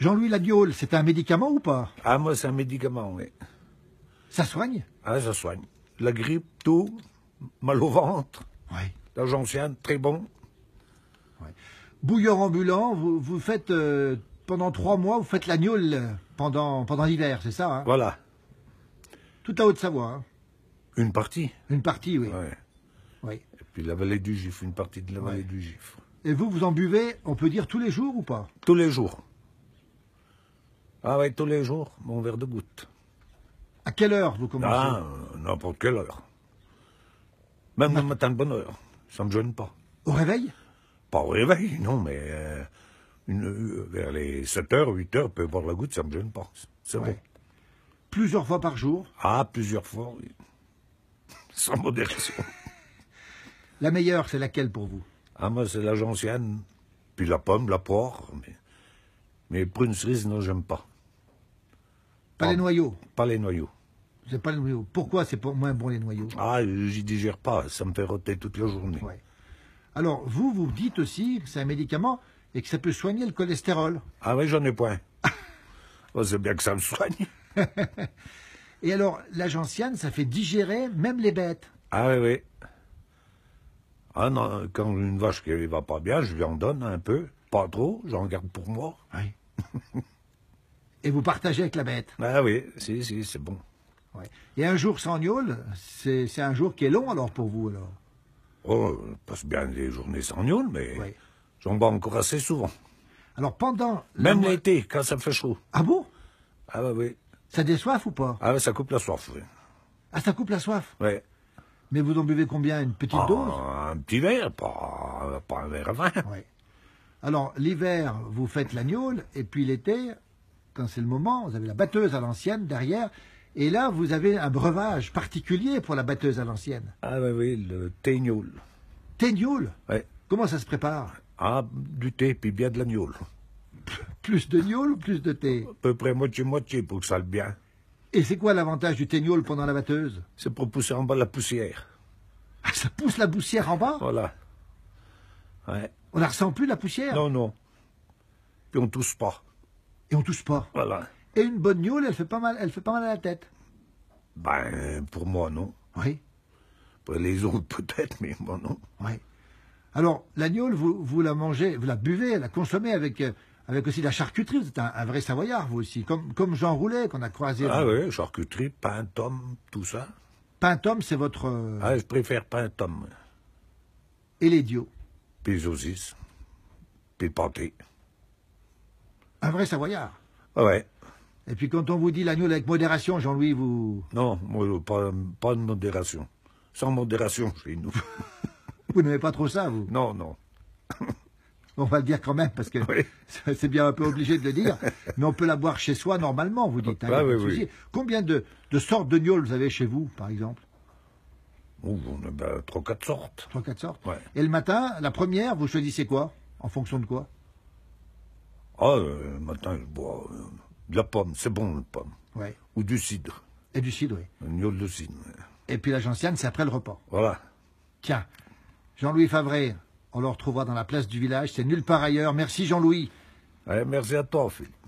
Jean-Louis Ladiol, c'est un médicament ou pas Ah, moi, c'est un médicament, oui. Ça soigne Ah, ça soigne. La grippe, tout, mal au ventre. Oui. La très bon. Bouilleur ambulant, vous, faites, euh, pendant trois mois, vous faites la euh, pendant, pendant l'hiver, c'est ça hein Voilà. Tout à Haute-Savoie. Hein une partie Une partie, oui. oui. Et puis la vallée du Gifre, une partie de la vallée du Gifre. Et vous, vous en buvez, on peut dire, tous les jours ou pas Tous les jours. Ah oui, tous les jours, mon verre de goutte. À quelle heure vous commencez Ah, n'importe quelle heure. Même le matin de bonne heure, ça ne me gêne pas. Au réveil Pas au réveil, non, mais euh, une, euh, vers les 7h, 8h, peut boire la goutte, ça ne me gêne pas. C'est vrai. Plusieurs fois par jour Ah, plusieurs fois, oui. Sans modération. la meilleure, c'est laquelle pour vous Ah, moi, c'est la gentiane, puis la pomme, la poire, mais mais prune cerise, non, j'aime pas. Pas les noyaux Pas les noyaux. C'est pas les noyaux. Pourquoi c'est pour moins bon les noyaux Ah, j'y digère pas. Ça me fait roter toute la journée. Alors, vous, vous dites aussi que c'est un médicament et que ça peut soigner le cholestérol. Ah oui, j'en ai point. Oh, c'est bien que ça me soigne. et alors, la ça fait digérer même les bêtes. Ah oui, oui. Ah non, quand une vache qui va pas bien, je lui en donne un peu. Pas trop, j'en garde pour moi. Oui. Et vous partagez avec la bête. Ah oui, si, si, c'est bon. Et un jour sans gnôle, c'est un jour qui est long alors pour vous alors Oh, on passe bien des journées sans gnôle, mais j'en bois encore assez souvent. Alors pendant... Même l'été, quand ça fait chaud. Ah bon Ah bah oui. Ça désoif ou pas Ah ça coupe la soif, oui. Ah ça coupe la soif Oui. Mais vous en buvez combien Une petite ah, dose Un petit verre, pas, pas un verre à vin. Alors, l'hiver, vous faites la et puis l'été, quand c'est le moment, vous avez la batteuse à l'ancienne derrière, et là, vous avez un breuvage particulier pour la batteuse à l'ancienne. Ah oui, oui, le thé gnôle. Thé Oui. Comment ça se prépare Ah, du thé, puis bien de la Plus de gnôle ou plus de thé À peu près moitié-moitié pour que ça le bien. Et c'est quoi l'avantage du thé pendant la batteuse C'est pour pousser en bas la poussière. Ah, ça pousse la poussière en bas Voilà. Ouais. On ne ressent plus la poussière Non, non. Et on tousse pas. Et on tousse pas Voilà. Et une bonne gnôle, elle fait pas mal, elle fait pas mal à la tête Ben, pour moi, non. Oui. Pour les autres, peut-être, mais moi, non. Oui. Alors, la gnôle, vous, vous la mangez, vous la buvez, la consommez avec, euh, avec aussi la charcuterie. Vous êtes un, vrai savoyard, vous aussi. Comme, comme Jean Roulet, qu'on a croisé. Ah oui, charcuterie, pain, tout ça. Pain, c'est votre... Euh, ah, je préfère pain, Et les dios puis les puis Un vrai savoyard ah Ouais. Et puis quand on vous dit l'agneau avec modération, Jean-Louis, vous... Non, pas, de modération. Sans modération chez nous. vous n'aimez pas trop ça, vous Non, non. on va le dire quand même, parce que c'est bien un peu obligé de le dire. mais on peut la boire chez soi normalement, vous dites. Hein, ah, Combien de, sortes de gnôles vous avez chez vous, par exemple on a bah, trois, quatre sortes. Trois, quatre sortes. Et le matin, la première, vous choisissez quoi En fonction de quoi Ah, euh, le matin, je bois euh, de la pomme, c'est bon, la pomme. Ouais. Ou du cidre. Et du cidre, oui. Un de cidre. Et puis la gentiane, c'est après le repas. Voilà. Tiens, Jean-Louis Favré, on le retrouvera dans la place du village, c'est nulle part ailleurs. Merci Jean-Louis. merci à toi, Philippe.